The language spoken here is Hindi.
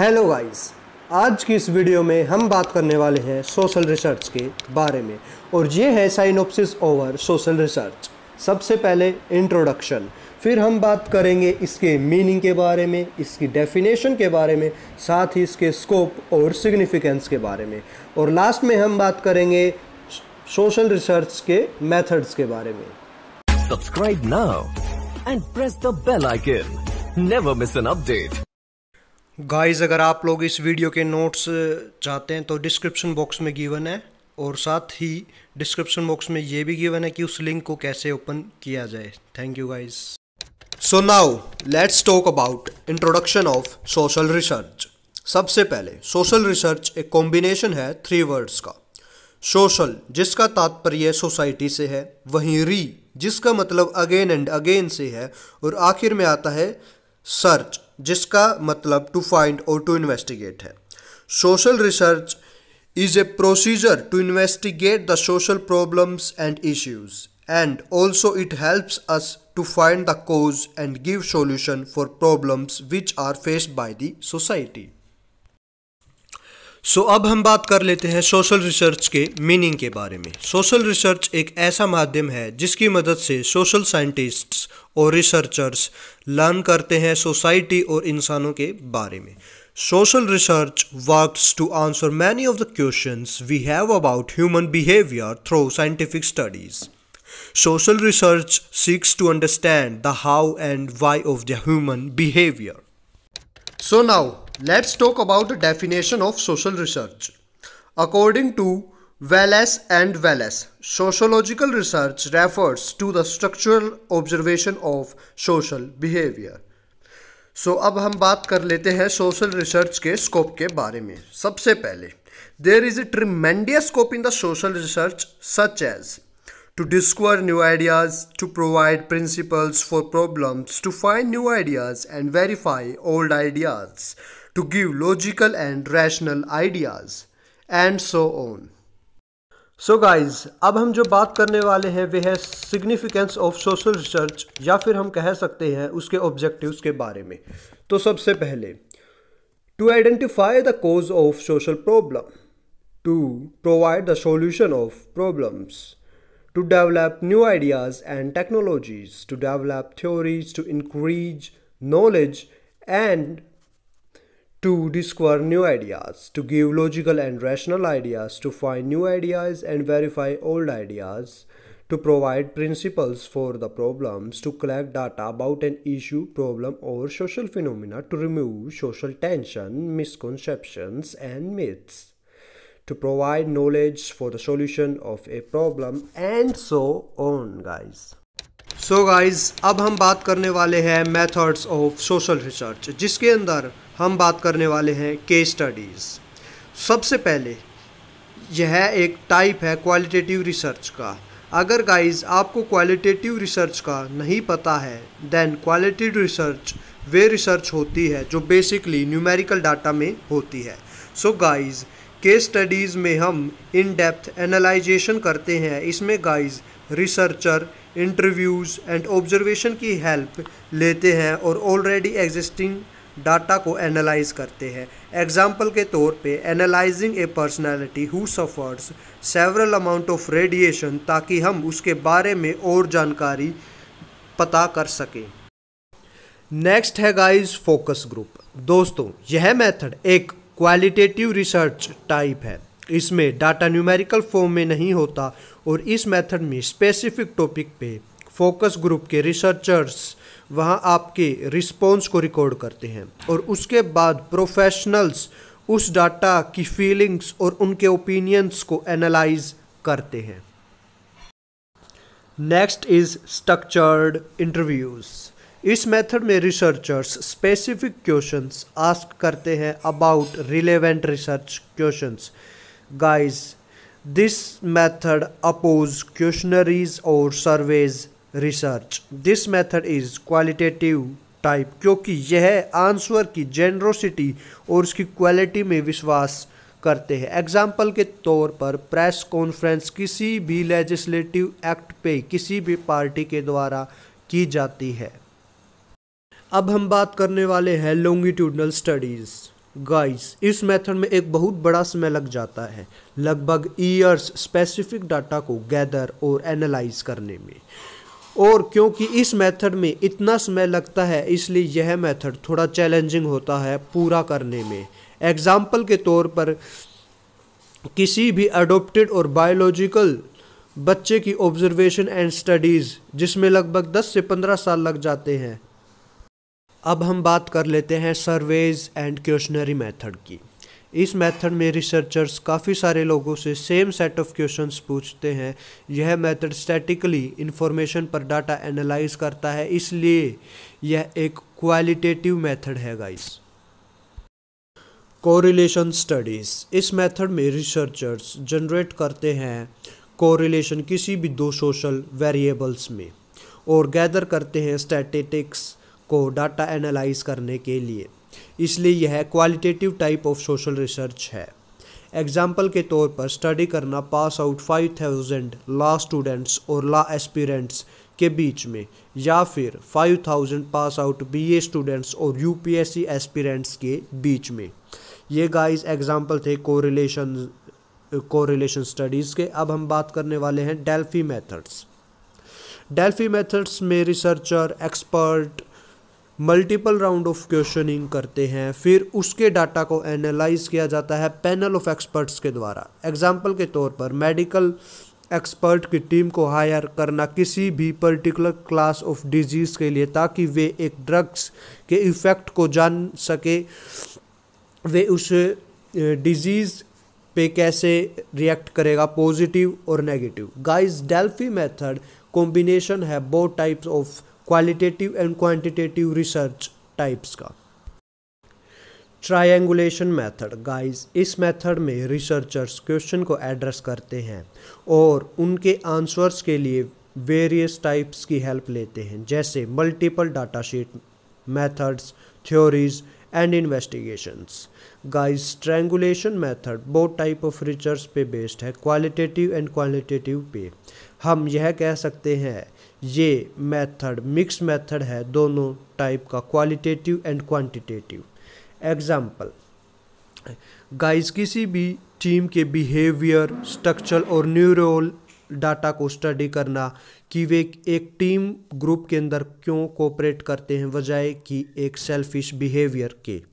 हेलो गाइस आज की इस वीडियो में हम बात करने वाले हैं सोशल रिसर्च के बारे में और ये है साइनोप्सिस ओवर सोशल रिसर्च सबसे पहले इंट्रोडक्शन फिर हम बात करेंगे इसके मीनिंग के बारे में इसकी डेफिनेशन के बारे में साथ ही इसके स्कोप और सिग्निफिकेंस के बारे में और लास्ट में हम बात करेंगे सोशल रिसर्च के मेथड्स के बारे में subscribe now and press the bell icon never miss an update guys अगर आप लोग इस वीडियो के नोट्स चाहते हैं तो डिस्क्रिप्शन बॉक्स में गिवन है और साथ ही डिस्क्रिप्शन बॉक्स में ये भी गिवन है कि उस लिंक को कैसे ओपन किया जाए thank you guys so now let's talk about introduction of social research सबसे पहले सोशल रिसर्च एक कॉम्बिनेशन है थ्री वर्ड्स का सोशल जिसका तात्पर्य सोसाइटी से है वहीं री जिसका मतलब अगेन एंड अगेन से है और आखिर में आता है सर्च जिसका मतलब टू फाइंड और टू इन्वेस्टिगेट है social research is a procedure to investigate the social problems and issues and also it helps us to find the cause and give solution for problems which are faced by the society so अब हम बात कर लेते हैं सोशल रिसर्च के मीनिंग के बारे में सोशल रिसर्च एक ऐसा माध्यम है जिसकी मदद से सोशल साइंटिस्ट और रिसर्चर्स लर्न करते हैं सोसाइटी और इंसानों के बारे में social research works to answer many of the question we have about human behaviour through scientific studies social research seeks to understand the how and why of the human behaviour so now let's talk about the definition of social research according to Wallace and Wallace sociological research refers to the structural observation of social behaviour so अब हम बात कर लेते हैं सोशल रिसर्च के स्कोप के बारे में सबसे पहले there is a tremendous scope in the social research such as to discover new ideas to provide principles for problems to find new ideas and verify old ideas to give logical and rational ideas and so on. So so guys अब हम जो बात करने वाले हैं वे है सिग्निफिकेंस ऑफ सोशल रिसर्च या फिर हम कह सकते हैं उसके ऑब्जेक्टिव्स के बारे में तो सबसे पहले to identify the cause of social problem to provide the solution of problems to develop new ideas and technologies to develop theories to increase knowledge and to discover new ideas, to give logical and rational ideas, to find new ideas and verify old ideas, to provide principles for the problems, to collect data about an issue, problem, or social phenomena, to remove social tension, misconceptions, and myths, to provide knowledge for the solution of a problem, and so on, guys. So so guys, अब हम बात करने वाले हैं मेथड्स ऑफ सोशल रिसर्च जिसके अंदर हम बात करने वाले हैं केस स्टडीज़ सबसे पहले यह एक टाइप है क्वालिटेटिव रिसर्च का अगर गाइस आपको क्वालिटेटिव रिसर्च का नहीं पता है देन क्वालिटेटिव रिसर्च वे रिसर्च होती है जो बेसिकली न्यूमेरिकल डाटा में होती है सो गाइस केस स्टडीज़ में हम इन डेप्थ एनालाइजेशन करते हैं इसमें guys researcher interviews and observation की हेल्प लेते हैं और ऑलरेडी एग्जिस्टिंग डाटा को एनालाइज करते हैं एग्जाम्पल के तौर पे analysing a personality who suffers several amount of radiation ताकि हम उसके बारे में और जानकारी पता कर सकें नेक्स्ट है गाइस फोकस ग्रुप दोस्तों यह मेथड एक क्वालिटेटिव रिसर्च टाइप है इसमें डाटा न्यूमेरिकल फॉर्म में नहीं होता और इस मेथड में स्पेसिफिक टॉपिक पे फोकस ग्रुप के रिसर्चर्स वहाँ आपके रिस्पॉन्स को रिकॉर्ड करते हैं और उसके बाद प्रोफेशनल्स उस डाटा की फीलिंग्स और उनके ओपिनियंस को एनालाइज करते हैं नेक्स्ट इज स्ट्रक्चर्ड इंटरव्यूज़ इस मेथड में रिसर्चर्स स्पेसिफिक क्वेश्चंस आस्क करते हैं about relevant research questions guys this method oppose questionnaires और surveys research this method is qualitative type क्योंकि यह आंसर की जेनरोसिटी और उसकी क्वालिटी में विश्वास करते हैं एग्जाम्पल के तौर पर प्रेस कॉन्फ्रेंस किसी भी लेजिस्लेटिव एक्ट पे किसी भी पार्टी के द्वारा की जाती है अब हम बात करने वाले हैं लॉन्गिट्यूडनल स्टडीज़ गाइस इस मेथड में एक बहुत बड़ा समय लग जाता है लगभग ईयर्स स्पेसिफिक डाटा को गैदर और एनालाइज करने में और क्योंकि इस मेथड में इतना समय लगता है इसलिए यह मेथड थोड़ा चैलेंजिंग होता है पूरा करने में एग्जाम्पल के तौर पर किसी भी अडोप्टेड और बायोलॉजिकल बच्चे की ऑब्जर्वेशन एंड स्टडीज़ जिसमें लगभग 10 से 15 साल लग जाते हैं अब हम बात कर लेते हैं सर्वेज एंड क्वेश्चनरी मेथड की इस मेथड में रिसर्चर्स काफ़ी सारे लोगों से सेम सेट ऑफ क्वेश्चंस पूछते हैं यह मेथड स्टैटिकली इंफॉर्मेशन पर डाटा एनालाइज करता है इसलिए यह एक क्वालिटेटिव मेथड है गाइस कोरिलेशन स्टडीज़ इस मेथड में रिसर्चर्स जनरेट करते हैं कोरिलेशन किसी भी दो सोशल वेरिएबल्स में और गैदर करते हैं स्टैटिटिक्स को डाटा एनालाइज करने के लिए इसलिए यह qualitative type of social research है एग्जाम्पल के तौर पर स्टडी करना पास आउट 5000 ला स्टूडेंट्स और ला एस्पिरेंट्स के बीच में या फिर 5000 पास आउट बीए स्टूडेंट्स और यूपीएससी एस्पिरेंट्स के बीच में ये गाइस एग्जाम्पल थे कोरिलेशन कोरिलेशन स्टडीज़ के अब हम बात करने वाले हैं डेल्फी मेथड्स डेल्फी मेथड्स में researcher expert multiple round of questioning करते हैं फिर उसके डाटा को एनालाइज किया जाता है पैनल ऑफ एक्सपर्ट्स के द्वारा एग्जाम्पल के तौर पर मेडिकल एक्सपर्ट की टीम को हायर करना किसी भी पर्टिकुलर क्लास ऑफ डिजीज़ के लिए ताकि वे एक ड्रग्स के इफ़ेक्ट को जान सके वे उस डिजीज़ पे कैसे रिएक्ट करेगा पॉजिटिव और negative guys Delphi method combination है both types of qualitative and quantitative research types का ट्रायंगुलेशन मेथड गाइस इस मेथड में रिसर्चर्स क्वेश्चन को एड्रेस करते हैं और उनके आंसर्स के लिए वेरियस टाइप्स की हेल्प लेते हैं जैसे multiple data sheet methods theories and investigations guys triangulation method बहुत टाइप ऑफ रिचर्स पे बेस्ड है क्वालिटेटिव एंड क्वालिटेटिव पे हम यह कह सकते हैं ये मेथड मिक्स मेथड है दोनों टाइप का qualitative and quantitative example guys किसी भी टीम के बिहेवियर स्ट्रक्चर और न्यूरोल डाटा को स्टडी करना कि वे एक टीम ग्रुप के अंदर क्यों कोऑपरेट करते हैं बजाय कि एक सेल्फिश बिहेवियर के